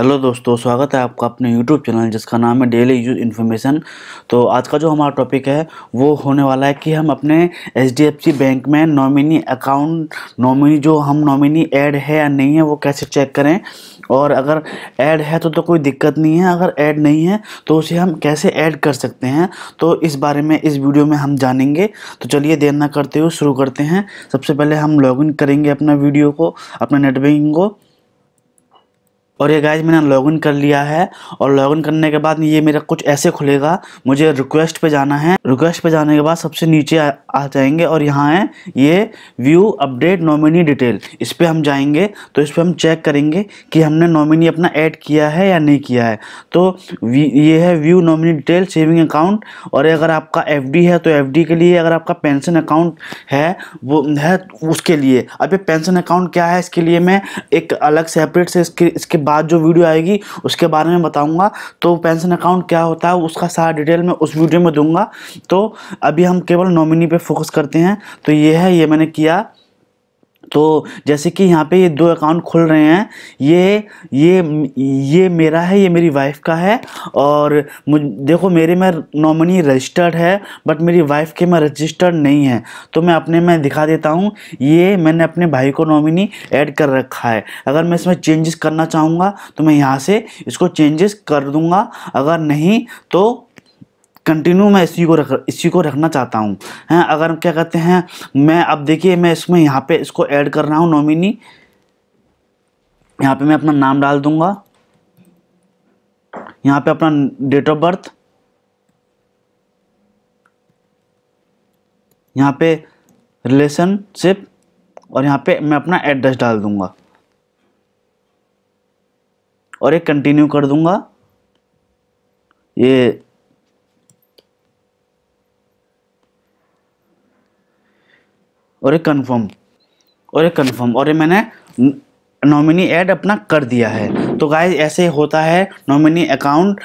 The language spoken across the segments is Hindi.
हेलो दोस्तों स्वागत है आपका अपने यूट्यूब चैनल जिसका नाम है डेली यूज इन्फॉर्मेशन तो आज का जो हमारा टॉपिक है वो होने वाला है कि हम अपने एच बैंक में नॉमिनी अकाउंट नॉमिनी जो हम नॉमिनी ऐड है या नहीं है वो कैसे चेक करें और अगर ऐड है तो तो कोई दिक्कत नहीं है अगर ऐड नहीं है तो उसे हम कैसे ऐड कर सकते हैं तो इस बारे में इस वीडियो में हम जानेंगे तो चलिए देर ना करते हुए शुरू करते हैं सबसे पहले हम लॉगिन करेंगे अपना वीडियो को अपना नेट बैंकिंग को और ये गाइज मैंने लॉगिन कर लिया है और लॉगिन करने के बाद ये मेरा कुछ ऐसे खुलेगा मुझे रिक्वेस्ट पे जाना है रिक्वेस्ट पे जाने के बाद सबसे नीचे आ, आ जाएंगे और यहाँ है ये व्यू अपडेट नॉमिनी डिटेल इस पर हम जाएंगे तो इस पर हम चेक करेंगे कि हमने नॉमिनी अपना ऐड किया है या नहीं किया है तो ये है view nominee detail saving account और अगर आपका एफ है तो एफ के लिए अगर आपका पेंशन अकाउंट है वो है उसके लिए अब ये पेंशन अकाउंट क्या है इसके लिए मैं एक अलग सेपरेट से इसके इसके बाद जो वीडियो आएगी उसके बारे में बताऊंगा तो पेंशन अकाउंट क्या होता है उसका सारा डिटेल मैं उस वीडियो में दूंगा तो अभी हम केवल नॉमिनी पे फोकस करते हैं तो ये है ये मैंने किया तो जैसे कि यहाँ पे ये दो अकाउंट खुल रहे हैं ये ये ये मेरा है ये मेरी वाइफ का है और मुझ देखो मेरे में नॉमिनी रजिस्टर्ड है बट मेरी वाइफ के में रजिस्टर्ड नहीं है तो मैं अपने में दिखा देता हूँ ये मैंने अपने भाई को नॉमिनी ऐड कर रखा है अगर मैं इसमें चेंजेस करना चाहूँगा तो मैं यहाँ से इसको चेंजेस कर दूँगा अगर नहीं तो कंटिन्यू मैं इसी को रख इसी को रखना चाहता हूँ हैं अगर क्या कहते हैं मैं अब देखिए मैं इसमें यहाँ पे इसको ऐड कर रहा हूँ नॉमिनी यहाँ पे मैं अपना नाम डाल दूंगा यहाँ पे अपना डेट ऑफ बर्थ यहाँ पे रिलेशनशिप और यहाँ पे मैं अपना एड्रेस डाल दूंगा और एक कंटिन्यू कर दूंगा ये और एक कन्फर्म और एक कन्फर्म और ये मैंने नॉमिनी ऐड अपना कर दिया है तो गाय ऐसे होता है नॉमिनी अकाउंट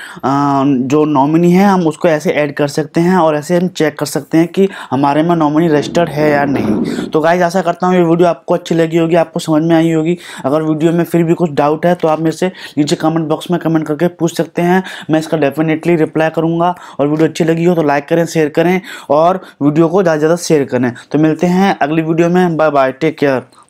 जो नॉमिनी है हम उसको ऐसे ऐड कर सकते हैं और ऐसे हम चेक कर सकते हैं कि हमारे में नॉमिनी रजिस्टर्ड है या नहीं तो गाय ऐसा करता हूँ ये वीडियो आपको अच्छी लगी होगी आपको समझ में आई होगी अगर वीडियो में फिर भी कुछ डाउट है तो आप मेरे से नीचे कमेंट बॉक्स में कमेंट करके पूछ सकते हैं मैं इसका डेफिनेटली रिप्लाई करूँगा और वीडियो अच्छी लगी हो तो लाइक करें शेयर करें और वीडियो को ज़्यादा से ज़्यादा शेयर करें तो मिलते हैं अगली वीडियो में बाय बाय टेक केयर